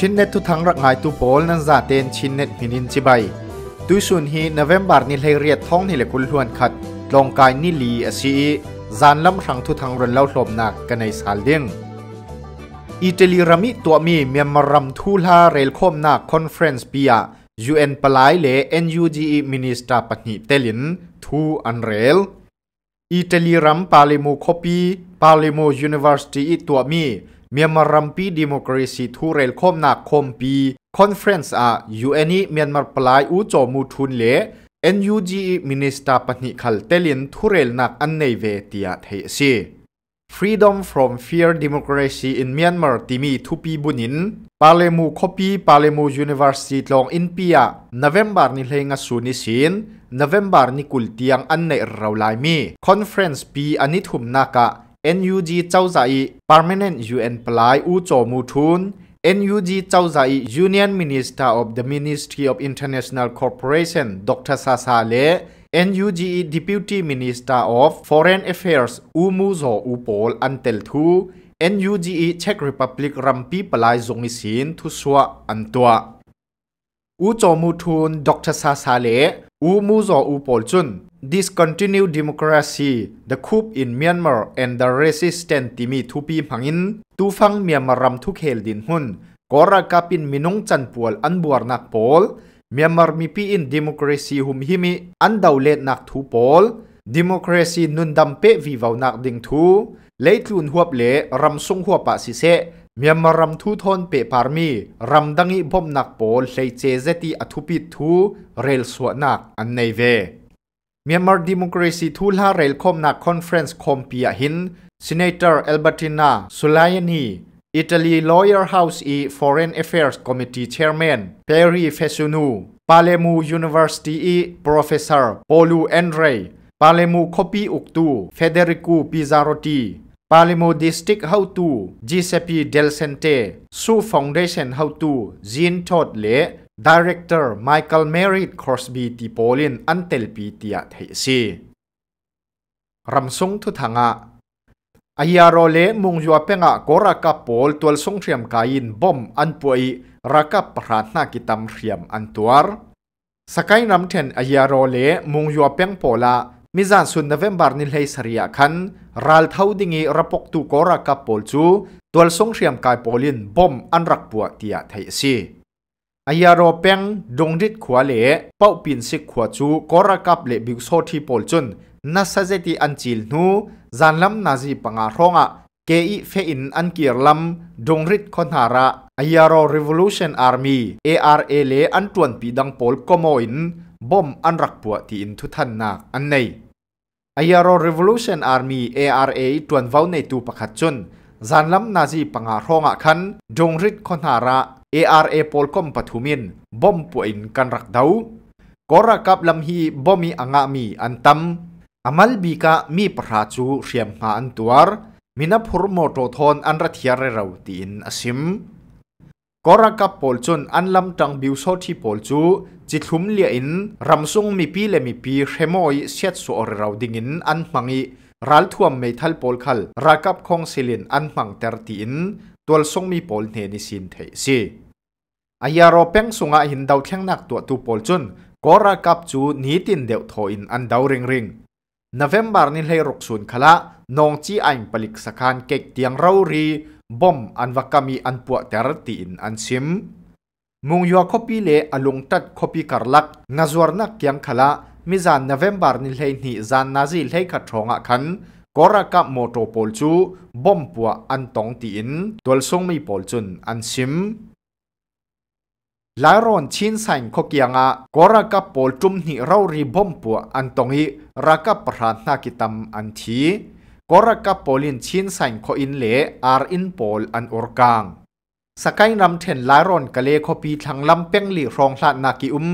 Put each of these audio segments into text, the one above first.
ชินเนตุทังรักไงตุโปลนั้นจาเตนชินเนตพินินจิบายตุสุนฮีนเวมบาร์นิเลเรียท้องนี่เลคุล้วนขัดลงกายนิลีอซีจานลำรังทุทังรนเล่าลบหนักกันในสาเลียงอิตาลีรามิตัวมีเมียมารัมทูลาเรลคมนาคอนเฟรนซ์ปียา UN ปลายเล่ NUGE มินิสตาปนิเตลินทูอันเรลอิตาลีรัมปาเลโมคอปีปาเลโมยูนิเวอร์ซิตี้ตัวมีเมียนมารัมปีดิโมคราซีทูเรลคมนักคมปีคอนเฟรนซ์อายูเอ็นีเมียนมาปลายอูจอมูทุนเล NUG Minister Pani Khal Telin Thurel Nak Annei Ve Tia Thei Si Freedom from Fear Democracy in Myanmar Timi Thupi Bunin Palemu Kopi Palemu University Long Inpia November ni hlenga suni sin November ni kultiang annei rawlai mi Conference pi ani thum naka NUG เจ้าใจ Permanent UN ปลายอูโจมูทุน NUG เจ้าใจ Union Minister of the Ministry of International Corporation ดรซาซาเล n u g Deputy Minister of Foreign Affairs อูมูโซอูปอลอันเตลทู n u g Czech Republic รัมปีปลายจงอิสินทุสว u อันตัวอู U c มูทุนดร n า r าเลอูมูโซอูปอลจุน discontinue democracy, the coup in Myanmar and the resistance timi tupi mangin, tufang Myanmaram tukhel din hun, kora kapin minong chanpual anbuar nak pol, Myanmar mipiin democracy humhimi an dawlet nak tu pol, democracy nundampe vivaw nak ding tu, leitlun huap le ramsung huapa si se, Myanmar ram thu thon pe parmi ramdangi bom nak pol hlei che zeti athupi thu rel suwa nak an nei ve. เมียนมาดิมครีซีทูลฮาเรลคมนักคอนเฟรนซ์คอมเปียหินซีเนเตอร์เอลเบตินาสุลายนีอิตาลีลอยเออร์เฮาส์อีฟอร์เรนเอฟเฟอร์สคอมมิตี้เชียร์แมนเปรีเฟซูนูปาเลมูยูนิเวอร์ซิตี้อีโปรเฟสเซอร์โปลูแอนเรย์ปาเลมูคอปีอุกตูเฟเดริกูปิซาโรตีปาเลมูดิสติกเฮาตูจีเซปีเดลเซนเตซูฟองเดชันเฮาตูจีนทอดเลดีเรคเตอร์ไมเคิลเมอริดคอร์สบีตีโปลินอันเตลปีเตียเทซีรำสงทุทังอาอายาโรเลมุงจัวเปงะกอรักับปอลตัวสงเทียมกายินบอมอันปวยรักับพระนากิตามเทียมอันตัวร์สกายนัมเทนอายาโรเลมุงจัวเปงโปลามิจันสุนเดเวมบาร์นิลเฮสเรียคันรัลทาวดิงีรับปกตุกอรักับปอลจูตัวสงเทียมกายปอลินบอมอันรักปวดเตียเทซีอายาโรเปงดงริดขวาเล่เป้าปินสิขวาจูกอรักับเล่บิวโซที่ปอลจุนนัสเซติอันจิลนูจานลำนาจีปังอาร้องอ่ะเกอีเฟอินอันเกียร์ลำดงริดคอนหาระอายาโร revolution army ARA เล่อันตวนปีดังปอลกโมอินบอมอันรักปวดที่อินทุทันนักอันในอายาโร revolution army ARA ตวนเว้าในตูปะขัดจุนจานลำนาจีปังหาโรงอ่ะคันจงริดคนหาระ ARA อพลคอมปทุมิน บอมป่วยกันรักดาวกอระกับลำฮีบอมีอังกามีอันตัมอมัลบีกามีประชาูเสียมหาอันตัวมินาพูรโมโตทอนอันรัฐยาเรราตีนอสิมกอระกับพอลจนอันลำจังบิวโซที่พอลจูจิตหุมเลียอินรำซุงมีปีและมีปีเฮมอยเสียดสุอเราดิ่งินอันมังอีรัลทวมเมทัลโพลคัลรักับคงสิลินอันมังเตอร์ตินตัวทรงมีโพลเนนิสินเทซีอายารอเป้งสุงาหินดาวเทียงนักตัวตูโพลจุนก็รักับจูนีตินเดวทอินอันดาวเริงริงนาเวมบาร์นี่เลยรกสุนขละนองจีอันปลิกสะกการเก็กเตียงเรารีบอมอันวักามีอันปวดเตอร์ตินอันซิมมุงยัวคอปีเลอลงตัดคอปีการลักงาจวรนักยังขละมิจานนเวมบาร์นิลเฮนีจานนาซิเลขัดทรงอ่ะคันกอรักับมอโตโอลจูบอมปัวอันตองตีนตัวส่งมีปอลจุนอันซิมหลายรอนชินสังขกียงะกอรักับปอลจุมนี่เรารีบอมปัวอันตองฮีรักับประธานนากิตัมอันทีกอรักับปอลินชินสังขอินเลอาร์อินปอลอันอุรกางสกายนำเทนหลายรอนกะเลขปีทางลำเป็งหลีรองสัานนากิอุม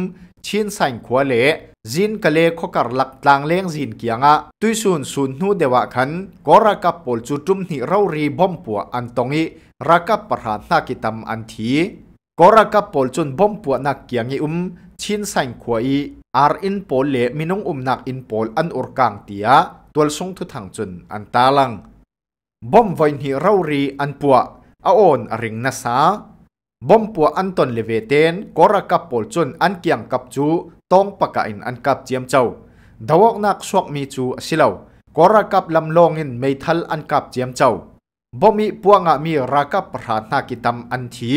ชินสังขัวเลจีนกะเลขกัลักต่างเลี้ยงจีนเกียงะตุยซุนซุนหูเดวะขันกอรากับปอลจุดุมหิรารีบอมปัวอันตงอิรากับประหารนักิตำอันทีกอรากับปอลจุนบอมปัวนักเกียงิอุมชินสังขวัยอาร์อินปอลเลมินงอุมนักอินปอลอันอุรกังตียตัวส่งทุทางจุนอันตาลังบอมไวนิรารีอันปัวอาอนอริงนาซาบอมปัวอันตนเลเวเตนกอรากับปอลจุนอันเกียงกับจู tong pakain an kap chiam chau dawok nak suak mi chu asilo kora kap lamlong in meithal an kap chiam chau bomi puanga mi rakap pratna kitam an thi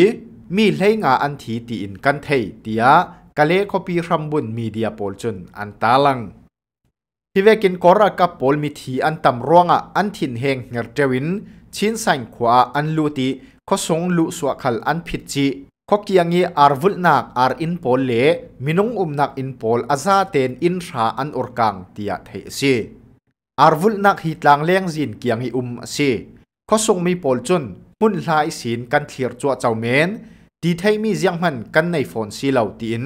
mi lenga an thi ti in kan thei tia kale copy rambun media pol chun an talang hivekin kora kap pol mi thi an tam ronga an thin heng nger tewin chin sain khwa an luti khosong lu suakal an phit chi ขกียงีอาร์วุลนักอาร์อินโพลเลมินงอุมนักอินโพลอาซาเตนอินชาอันอุรกังที่อาเทซีอาร์วุลนักฮิตลังเลียงจินกียงีอุมซีขสงมีโพลจุนมุนลายสินกันเทียร์จวเจ้าเมนดีเทมีเซียงมันกันในฟอนซีเหล่าติน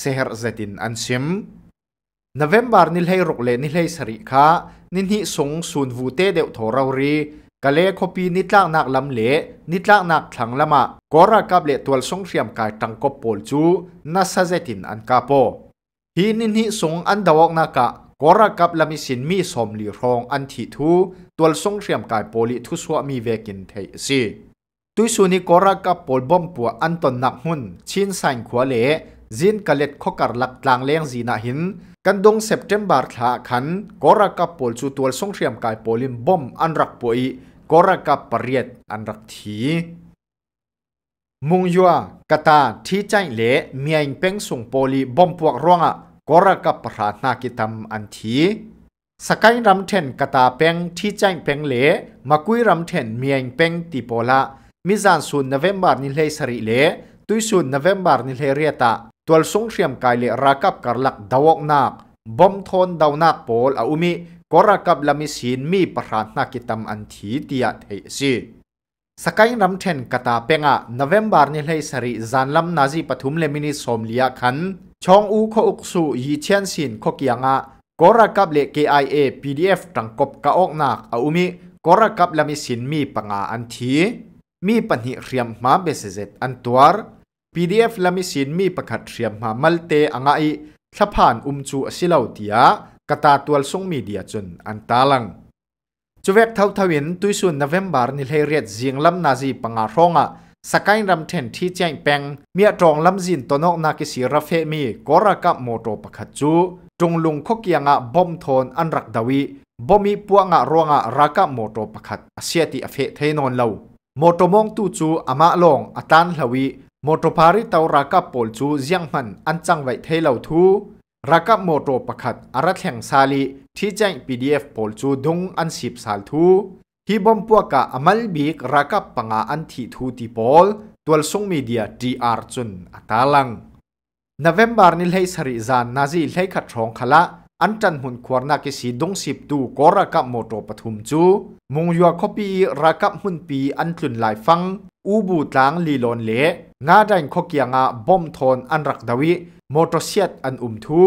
เซฮร์เซตินอันซิมนเวมบาร์นิลเฮย์รกเลนิลเฮย์สริกะนินฮิสงสุนวูเตเดวทอราวรีกะเลคปีนิตลากนักลำเลนิตลากนักทังละมากอรากับเลตัวสงเสียมกายตังกบปลจูนัสเซตินอันกาโปฮีนินฮิสงอันดาวกนักะกอรากับลำมิสินมีสมลีรองอันทิทูตัวสงเสียมกายโปลิทุสวมีเวกินเทซีตุยสุนิกอรากับปอลบอมปัวอันตนนักหุนชินสันขวเลจินกะเล็ดขกัลักลางเลี้ยงจีนาหิน กันดงเซปเทมบาร์ทาขันกอรากับปอลจูตัวสงเสียมกายโปลิมบอมอันรักปวยกรกับปรียดอันรักทีมุงยัวกตาที่ใจเละเมียงเป่งส่งโปลีบอมพวกร่วงอะกรกับประหานากิตมอันทีสกายรำเทนกตาเป่งที่ใจเป่งเละมากุยรำเทนเมียงเป่งติโปละมิจานสุนนเวมบาร์นิเลสริเละตุยสุนนเวมบาร์นิเลเรียตาตัวสงเสียมกายเลรากับกรลักดาวกนักบอมทนดาวนักโปลอาอุมิกรกับลามิสินมีประธานักกิตตมอันทีเดียเฮซีสกายรำเทนกตาเปงะนเวมบาร์นิเลยสริจานลำนาจีปฐุมเลมินิสอมเลียขันชองอูโคอุกสุยีเชียนสินโคกียงะกรกับเลเกไอเอพีดีเอฟตังกบกะอกนักอาอุมิกรกับลามิสินมีปังอันทีมีปัญหาเรียมมาเบสเซตอันตัวพีดเอฟลามิสินมีประกาศเรียมมามัลเตอ่างไอสะพานอุมจูสิลาวเตียกตาตัวส่งมีเดียจนอันตาลังจเวกเท่าทวินตุยสุนนเวมบาร์นิเฮเรียดเจียงลำนาจีปังอาร้องอ่ะสกายรำเทนที่แจ้งแปงเมียตรองลำจินตโนกนาคิสิราเฟมีก็รากัโมโตปะขัดจู จงลุงขกียงอ่ะบอมทนอันรักดาวีบอมีปัวงอ่ะรวงอ่ะรากัโมโตปะขัดเสียติอเฟเทนอนเลวโมโตมองตูจูอามาลงอาตันลวีโมโตพาริตาวรากัโปลจูเจียงมันอันจังไวเทเลาทูรักโมโตประคัดอารัฐแห่งซาลี ที่แจ้ง PDF โพลจูดงอันสิบสาลทูฮิบอมปัวกะอมัลบิกรักบปังอาอันทีทูติโพลตัวลส่งมีเดียดีอาร์จุนอัตาลังนเวมบาร์นิลใหสริจานนาซีเลขัดรองขละ อันจันหุนควรนักสีดงสิบตูก็รักโมโตปฐุมจูมงยัวคปีรักบหุนปีอันจุนหลายฟัง อูบูตางลีลอนเละงาดันขกียงาบอมทอนอันรักดาวิมอเตอร์เซียตอันอุ่มทู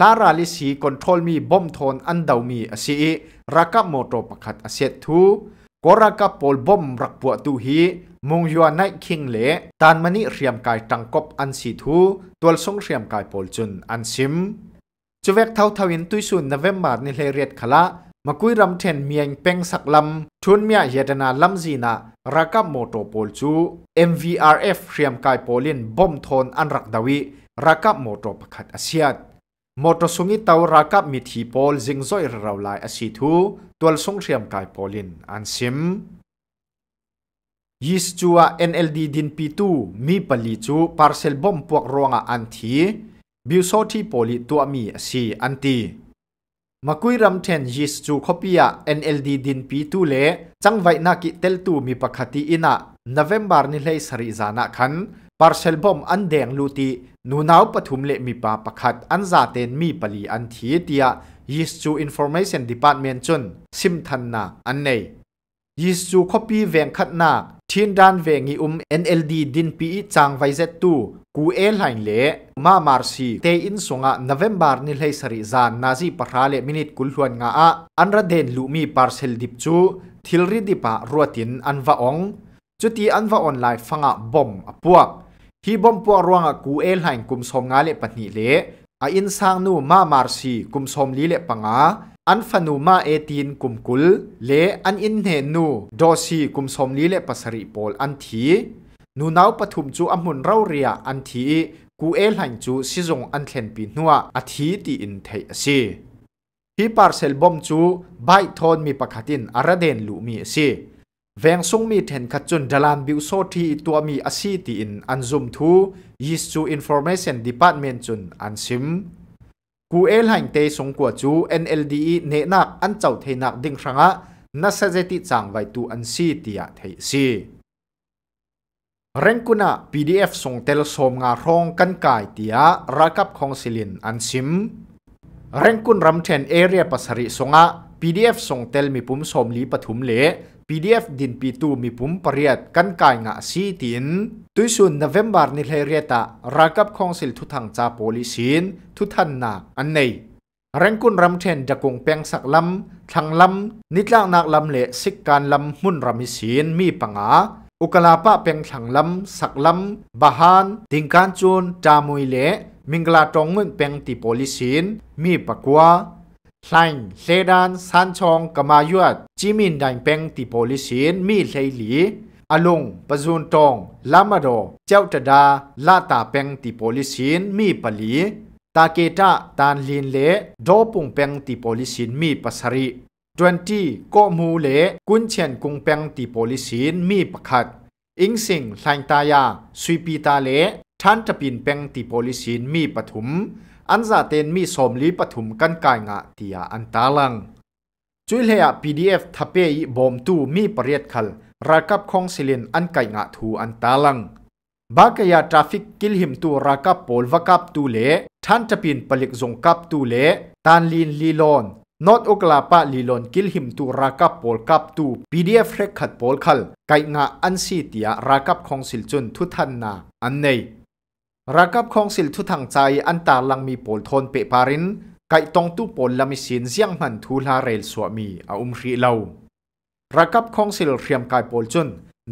ลาราลิสีคอนโทรลมีบอมทอนอันเดาวมีอสีรักบัมอเตอร์ปักคัดอเซียตทูกรักปอลบอมรักปวดตูฮีมงยัวไนคิงเล่ตานมันนิเรียมกายตังกบอันสีทูตัวสงเรียมกายปอลจุนอันซิมจเวกเท่าทวินตุยสุนนเวมบาร์นิเลเรียดขละมากุยรำเทนเมียงเป็งสักลำทุนเมียเยดนาลำจีนารักบัมอเตอร์ปอลจู MVRF เรียมกายปอลินบอมทอนอันรักดาวีรักับมอตประคัดอาเซียนมอตสุงิตาวรักับมิทีพอลจิงจอยเราลายอาชีทูตัวสงเรียมกายพอลินอันซิมยิสจัว NLD ดินปีตูมีปลีจูพาร์เซลบอมพวกรวงอันทีบิวโซที่พอลิตัวมีสีอันตีมาคุยรำเทนยิสจูคอปีย NLD ดินปีตูเลจังไวนักิเตลตูมีปกติอินะนเวมบาร์นิเลสริจานะคันปาร์เซลบอมอันแดงลูตีนูนาวปฐุมเละมีปาประคัด อันซาเตนมีปลีอันทีเตียยิสจูอินโฟเมชันดีพาร์ตเมนต์จนซิมทันนาอันเนยยิสจูคอปีแวงคัดนาทีนด้านเวงีอุม NLD ดินปีจางไวเซตูกูเอลไฮเล่มามาร์ซีเตอินสงะนเวมบาร์นิเลสริจานนาซีปะราเลมินิตกุลหวนงาอันระเดนลูมีปาร์เซลดิบจูทิลริดิปะรัวตินอันวะองจุดที่อันว่าออนไลน์ฟังอ่ะบอมอ่ะพวกฮีบอมพวกรวงอ่ะกูเอลไฮน์กุมสมงาเละปนิเละอ่ะอินสังนู่มามาร์ซีกุมสมลีเละปังอ่ะอันฟันูมาเอตินกุมกุลเละอันอินเนนูดอซีกุมสมลีเละปัสริปอลอันทีนูนาวปฐุมจูอัมุนเราเรียอันทีกูเอลหันจูซิจงอันเทนปีนัวอธทิตีอินเทอซีฮีปาร์เซลบอมจูใบทอนมีปะขัดินอาระเดนลูมีซีแวงสงมีเห็นขจุนดลานบิวโซทีตัวมีอาซีตีอินอันซุมทูยิสูอินฟอร์เมชันดีพาร์ตเมนต์จุนอันซิมกูเอลหันเตสงกัวจู NLDE เนนักอันเจ้าเทนักดิ่งรังะนัสเจติจางไวตูอันซีตียเทซีเร่งกุณะ PDF ส่งเตลสมงาร้องกันกายเตียรักับของสิลินอันซิมเร่งกุณรำเทนเอเรียปัสริสงะ PDF ส่งเตลมีปุ่มสมลีปฐุมเละ PDF ดินปีตูมีผมเปรียดกันกายงะซีตินตุยสุนนเวมบาร์นิเลเรตะรากับของสิลทุทังจาโปลิสินทุทันนักอันใน แรงกุนรำเทนจะกงเปียงสักลำทังลำนิจลางนักลำเละสิกการลำมุนรำมิสินมีปังอาอุกลาปะเปียงทังลำสักลำบาฮานดิงการจูนจามุยเละมิงลาตรงเงินเปียงตีโปลิสินมีปักวาလှိုင်းလေဒန်ဆန်ချောင်းကမာယွတ်ဂျီမင်ဒိုင်ပင်တီပိုလီစီန်မိလှိလီ အလုံးပဇွန်တောင်းလာမဒေါကြောက်တဒါလာတာပင်တီပိုလီစီန်မိပလီတာကေတာတန်လင်းလေဒေါပုန်ပင်တီပိုလီစီန်မိပစရီ20ကောမူလေကွန်းချန်ကုံပင်တီပိုလီစီန်မိပခတ်อิงสิงหลังตายาสุยปีตาเลท่านจะปินเป็งติโพลิสินมีปฐุมอันจาเตนมีสมลีปฐุมกันกายงะตียอันตาลังจุลเฮีย PDF ทัเปอีบอมตูมีปรียดขลรักับของสิลินอันกายงะทูอันตาลัง บากยาทราฟิกกิลหิมตูรักับโพลวกับตูเลท่านจะปินปลิกจงกับตูเลตานลินลีลอนนอตอกลาปะลีลอนกิลหิมตูรักับโพลกับตู PDF เรกขัดโพลขลกายงะอันสีเตียรักับของสิลจุนทุทันนาอันเนรักับของสิลทุทางใจอันตาลังมีโปลทนเปปารินไก่ตองตุปลลมิสินเสียงมันทูลาเรลสวมีอาอุมรีเลารักับของสิลเรียมกายปลจุน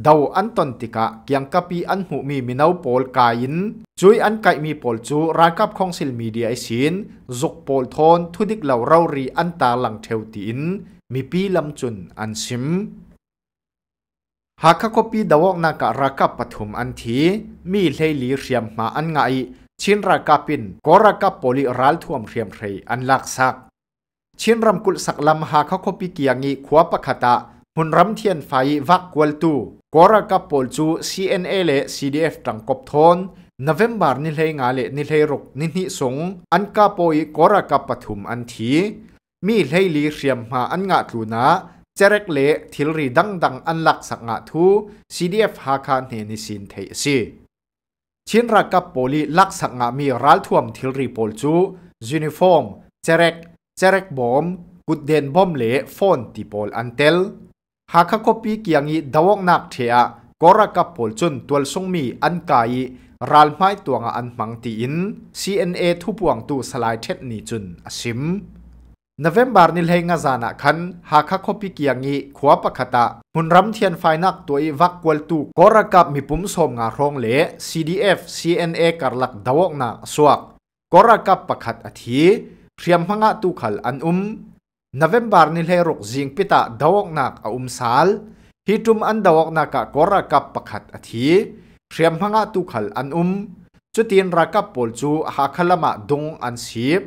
ดาวอันตนติกะเกียงกะปีอันหูมีมินาวปลกายินจุยอันไก่มีปลจูรักับของสิลมีเดียสินจุกปลทนทุดิกเหล่าเรารีอันตาลังเทวตินมีปีลำจุนอันซิมหากคปีดาวกนักรักปฐมอันทีมีเลลีเรียมมาอันไงชินรักปินก็รักปลิรัลท่วมเรียมเรอันลักสักชินรำกุลสักลำหากคปีเกียงีขวบปะคตะหุนรำเทียนไฟวักวลตูก็รักปลจู CNA เละ CDF ตังกบทนนเวมบาร์นิเลงาเลนิเลรกนินิสงอันกาโปยก็รักปฐมอันทีมีเลยลีเรียมมาอันงะตูนาจเรกเละทิลรีดังดังอันหลักสังาทู CDF ฮากานเฮนิสินเทซีชินรักกับโปลีลักสังามีรัลทวมทิลรีโปลจูยูนิฟอร์มเจเรกเจเรกบอมกุดเดนบอมเละฟอนติโปลอันเตลหากคปีกียงอีดาวงนักเทียกรักกับโปลจุนตัวสงมีอันกายรัลไม่ตัวงอันมังตีอิน CNA ทุบวงตูสลายเท็ดนีจุนอสิม November nil hei nga zana khan ha kha khopi kiangi khua pakhata hun ram thian fainak toi wak kwal tu korakap mipum som nga rong le CDF CNA karlak dawok na suak korakap pakhat athi hriam hanga tu khal an um November nil hei rok jing pita dawok nak a um sal hi tum an dawok na ka korakap pakhat athi hriam hanga tu khal an um chutin rakap pol chu ha khalama dung an sip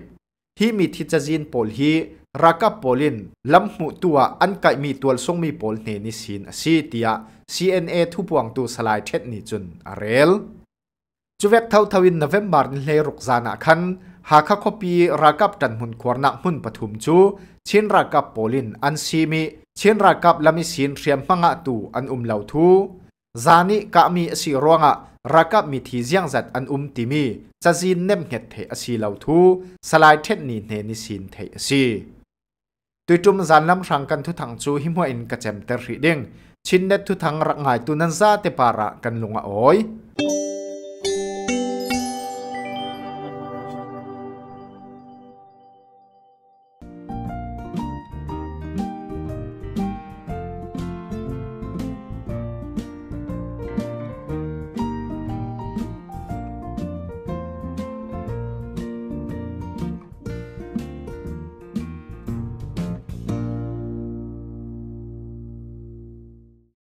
ที่มีทิจจีนโปลฮีรักกับโปลินลำหูตัวอันไกมีตัวทรงมีโปลเนนิสินซีเตีย CNA ทุบวงตัวสลายเท็ดนิจุนอเรลจุเวกเท่าทวินนเวมบาร์นเลรุกซานาคันหากข้อปีรักกับดันหุ่นควรนักหุ่นปฐุมจูเชนรักกับโปลินอันซีมีเชนรักกับลำมิสินเรียมพังะตูอันอุมเหล่าทูซานิกะมีสิรวงะรักมีทีเสียงจัดอันอุ้มติมีจะจีนเนมเหตุเทอสีเหล่าทูสลายเทนนีเนนิสินเทอสีตุยจุมจันลำรังกันทุทังจูหิมวอินกระเจมเตอร์ฮิด้งชินเนทุทังรักหายตุนันซาเตปาระกันลงอ้อย